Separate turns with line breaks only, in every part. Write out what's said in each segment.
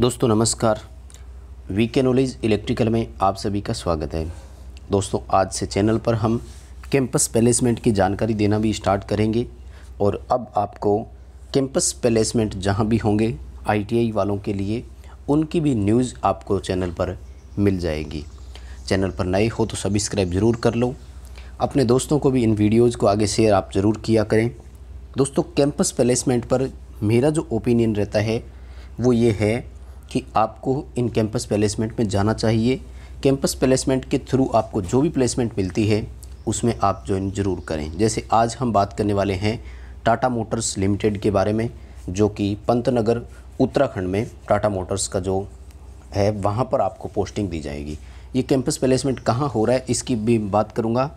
दोस्तों नमस्कार वी के नॉलेज इलेक्ट्रिकल में आप सभी का स्वागत है दोस्तों आज से चैनल पर हम कैंपस प्लेसमेंट की जानकारी देना भी स्टार्ट करेंगे और अब आपको कैंपस प्लेसमेंट जहां भी होंगे आईटीआई वालों के लिए उनकी भी न्यूज़ आपको चैनल पर मिल जाएगी चैनल पर नए हो तो सब्सक्राइब ज़रूर कर लो अपने दोस्तों को भी इन वीडियोज़ को आगे शेयर आप ज़रूर किया करें दोस्तों कैंपस प्लेसमेंट पर मेरा जो ओपिनियन रहता है वो ये है कि आपको इन कैंपस प्लेसमेंट में जाना चाहिए कैंपस प्लेसमेंट के थ्रू आपको जो भी प्लेसमेंट मिलती है उसमें आप ज्वाइन ज़रूर करें जैसे आज हम बात करने वाले हैं टाटा मोटर्स लिमिटेड के बारे में जो कि पंतनगर उत्तराखंड में टाटा मोटर्स का जो है वहाँ पर आपको पोस्टिंग दी जाएगी ये कैंपस प्लेसमेंट कहाँ हो रहा है इसकी भी बात करूँगा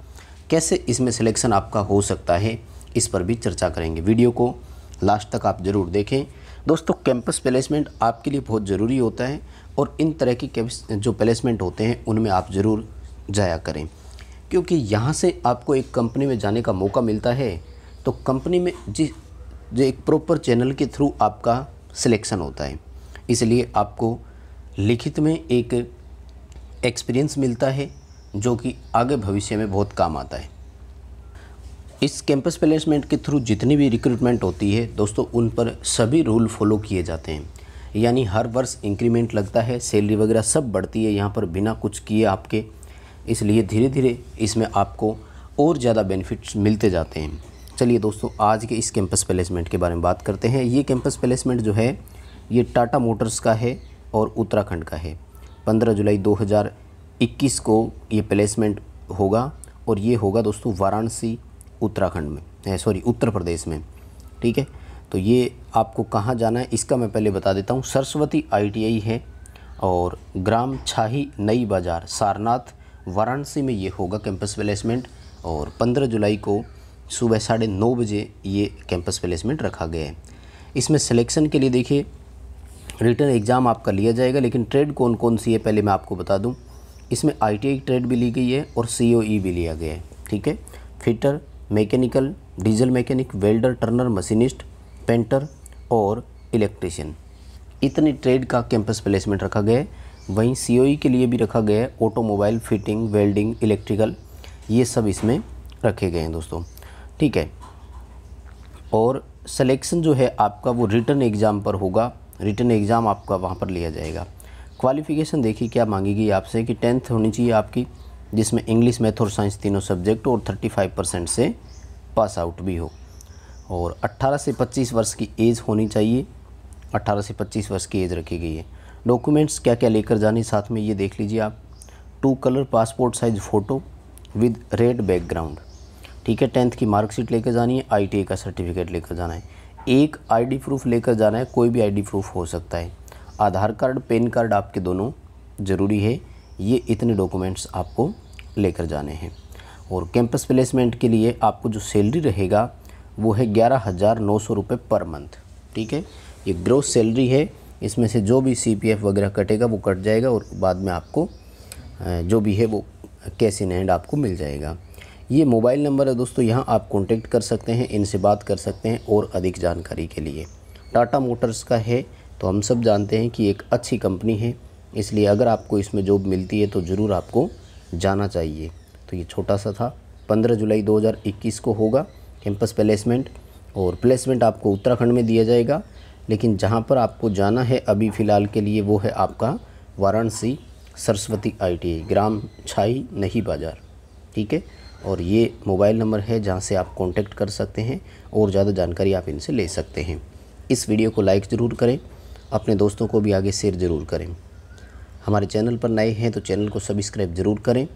कैसे इसमें सिलेक्शन आपका हो सकता है इस पर भी चर्चा करेंगे वीडियो को लास्ट तक आप ज़रूर देखें दोस्तों कैंपस प्लेसमेंट आपके लिए बहुत ज़रूरी होता है और इन तरह की जो प्लेसमेंट होते हैं उनमें आप ज़रूर जाया करें क्योंकि यहाँ से आपको एक कंपनी में जाने का मौका मिलता है तो कंपनी में जिस जो एक प्रॉपर चैनल के थ्रू आपका सिलेक्शन होता है इसलिए आपको लिखित में एक एक्सपीरियंस मिलता है जो कि आगे भविष्य में बहुत काम आता है इस कैंपस प्लेसमेंट के थ्रू जितनी भी रिक्रूटमेंट होती है दोस्तों उन पर सभी रूल फॉलो किए जाते हैं यानी हर वर्ष इंक्रीमेंट लगता है सैलरी वगैरह सब बढ़ती है यहाँ पर बिना कुछ किए आपके इसलिए धीरे धीरे इसमें आपको और ज़्यादा बेनिफिट्स मिलते जाते हैं चलिए दोस्तों आज के इस कैंपस प्लेसमेंट के बारे में बात करते हैं ये कैंपस प्लेसमेंट जो है ये टाटा मोटर्स का है और उत्तराखंड का है 15 जुलाई 2021 को ये प्लेसमेंट होगा और ये होगा दोस्तों वाराणसी उत्तराखंड में सॉरी उत्तर प्रदेश में ठीक है तो ये आपको कहाँ जाना है इसका मैं पहले बता देता हूँ सरस्वती आईटीआई है और ग्राम छाही नई बाज़ार सारनाथ वाराणसी में ये होगा कैंपस प्लेसमेंट और 15 जुलाई को सुबह साढ़े नौ बजे ये कैंपस प्लेसमेंट रखा गया है इसमें सिलेक्शन के लिए देखिए रिटर्न एग्ज़ाम आपका लिया जाएगा लेकिन ट्रेड कौन कौन सी है पहले मैं आपको बता दूँ इसमें आई ट्रेड भी ली गई है और सी e भी लिया गया है ठीक है fitter mechanical diesel mechanic welder turner machinist painter और इलेक्ट्रिशियन इतने ट्रेड का कैंपस प्लेसमेंट रखा गया है वहीं सी e के लिए भी रखा गया है ऑटोमोबाइल फिटिंग वेल्डिंग इलेक्ट्रिकल ये सब इसमें रखे गए हैं दोस्तों ठीक है और सिलेक्शन जो है आपका वो रिटर्न एग्ज़ाम पर होगा रिटर्न एग्ज़ाम आपका वहाँ पर लिया जाएगा क्वालिफ़िकेशन देखिए क्या मांगेगी आपसे कि टेंथ होनी चाहिए आपकी जिसमें इंग्लिश मैथ और साइंस तीनों सब्जेक्ट और 35 परसेंट से पास आउट भी हो और 18 से 25 वर्ष की एज होनी चाहिए 18 से 25 वर्ष की एज रखी गई है डॉक्यूमेंट्स क्या क्या लेकर जाने साथ में ये देख लीजिए आप two colour passport size photo with red background ठीक है टेंथ की मार्कशीट लेकर जानी है आई का सर्टिफिकेट लेकर जाना है एक आईडी प्रूफ लेकर जाना है कोई भी आईडी प्रूफ हो सकता है आधार कार्ड पेन कार्ड आपके दोनों ज़रूरी है ये इतने डॉक्यूमेंट्स आपको लेकर जाने हैं और कैंपस प्लेसमेंट के लिए आपको जो सैलरी रहेगा वो है ग्यारह हज़ार नौ सौ रुपये पर मंथ ठीक है ये ग्रोथ सैलरी है इसमें से जो भी सी पी एफ वगैरह कटेगा वो कट जाएगा और बाद में आपको जो भी है वो कैश इन हैंड आपको मिल जाएगा ये मोबाइल नंबर है दोस्तों यहाँ आप कॉन्टेक्ट कर सकते हैं इनसे बात कर सकते हैं और अधिक जानकारी के लिए टाटा मोटर्स का है तो हम सब जानते हैं कि एक अच्छी कंपनी है इसलिए अगर आपको इसमें जॉब मिलती है तो ज़रूर आपको जाना चाहिए तो ये छोटा सा था 15 जुलाई 2021 को होगा कैंपस प्लेसमेंट और प्लेसमेंट आपको उत्तराखंड में दिया जाएगा लेकिन जहाँ पर आपको जाना है अभी फ़िलहाल के लिए वो है आपका वाराणसी सरस्वती आई ग्राम छाई नहीं बाज़ार ठीक है और ये मोबाइल नंबर है जहाँ से आप कांटेक्ट कर सकते हैं और ज़्यादा जानकारी आप इनसे ले सकते हैं इस वीडियो को लाइक ज़रूर करें अपने दोस्तों को भी आगे शेयर ज़रूर करें हमारे चैनल पर नए हैं तो चैनल को सब्सक्राइब ज़रूर करें